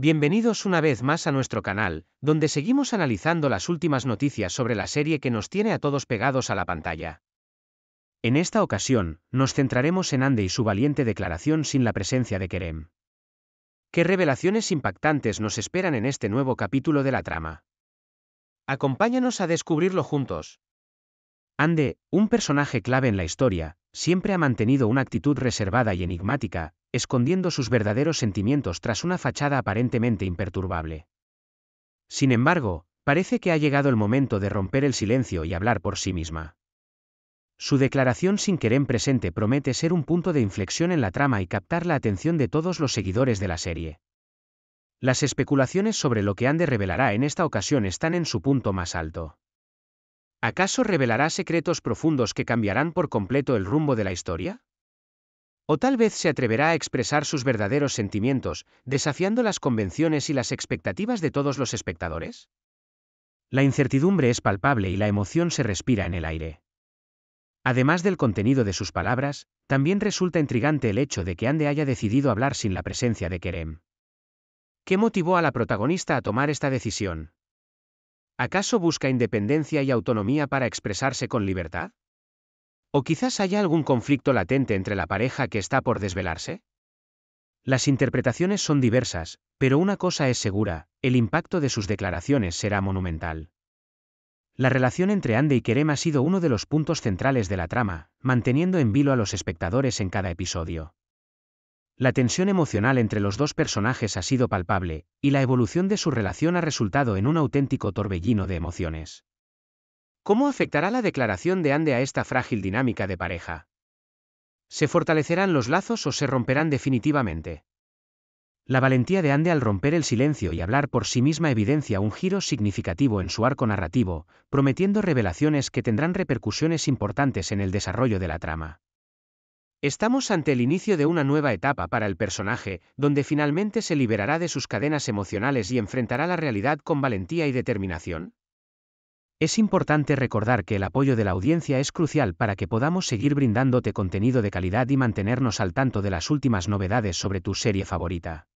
Bienvenidos una vez más a nuestro canal, donde seguimos analizando las últimas noticias sobre la serie que nos tiene a todos pegados a la pantalla. En esta ocasión, nos centraremos en Ande y su valiente declaración sin la presencia de Kerem. ¿Qué revelaciones impactantes nos esperan en este nuevo capítulo de la trama? Acompáñanos a descubrirlo juntos. Ande, un personaje clave en la historia, siempre ha mantenido una actitud reservada y enigmática, escondiendo sus verdaderos sentimientos tras una fachada aparentemente imperturbable. Sin embargo, parece que ha llegado el momento de romper el silencio y hablar por sí misma. Su declaración sin querer presente promete ser un punto de inflexión en la trama y captar la atención de todos los seguidores de la serie. Las especulaciones sobre lo que Ande revelará en esta ocasión están en su punto más alto. ¿Acaso revelará secretos profundos que cambiarán por completo el rumbo de la historia? O tal vez se atreverá a expresar sus verdaderos sentimientos, desafiando las convenciones y las expectativas de todos los espectadores. La incertidumbre es palpable y la emoción se respira en el aire. Además del contenido de sus palabras, también resulta intrigante el hecho de que Ande haya decidido hablar sin la presencia de Kerem. ¿Qué motivó a la protagonista a tomar esta decisión? ¿Acaso busca independencia y autonomía para expresarse con libertad? ¿O quizás haya algún conflicto latente entre la pareja que está por desvelarse? Las interpretaciones son diversas, pero una cosa es segura, el impacto de sus declaraciones será monumental. La relación entre Ande y Kerem ha sido uno de los puntos centrales de la trama, manteniendo en vilo a los espectadores en cada episodio. La tensión emocional entre los dos personajes ha sido palpable, y la evolución de su relación ha resultado en un auténtico torbellino de emociones. ¿Cómo afectará la declaración de Ande a esta frágil dinámica de pareja? ¿Se fortalecerán los lazos o se romperán definitivamente? La valentía de Ande al romper el silencio y hablar por sí misma evidencia un giro significativo en su arco narrativo, prometiendo revelaciones que tendrán repercusiones importantes en el desarrollo de la trama. Estamos ante el inicio de una nueva etapa para el personaje, donde finalmente se liberará de sus cadenas emocionales y enfrentará la realidad con valentía y determinación. Es importante recordar que el apoyo de la audiencia es crucial para que podamos seguir brindándote contenido de calidad y mantenernos al tanto de las últimas novedades sobre tu serie favorita.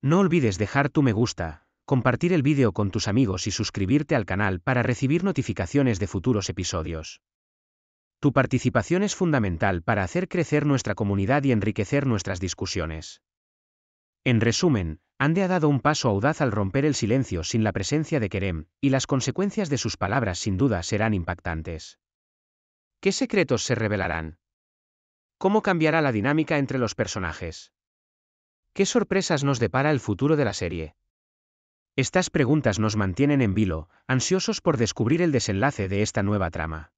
No olvides dejar tu me gusta, compartir el vídeo con tus amigos y suscribirte al canal para recibir notificaciones de futuros episodios. Tu participación es fundamental para hacer crecer nuestra comunidad y enriquecer nuestras discusiones. En resumen, Ande ha dado un paso audaz al romper el silencio sin la presencia de Kerem, y las consecuencias de sus palabras sin duda serán impactantes. ¿Qué secretos se revelarán? ¿Cómo cambiará la dinámica entre los personajes? ¿Qué sorpresas nos depara el futuro de la serie? Estas preguntas nos mantienen en vilo, ansiosos por descubrir el desenlace de esta nueva trama.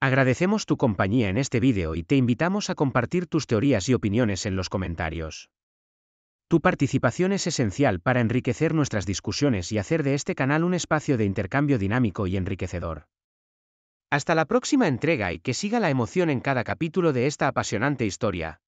Agradecemos tu compañía en este vídeo y te invitamos a compartir tus teorías y opiniones en los comentarios. Tu participación es esencial para enriquecer nuestras discusiones y hacer de este canal un espacio de intercambio dinámico y enriquecedor. Hasta la próxima entrega y que siga la emoción en cada capítulo de esta apasionante historia.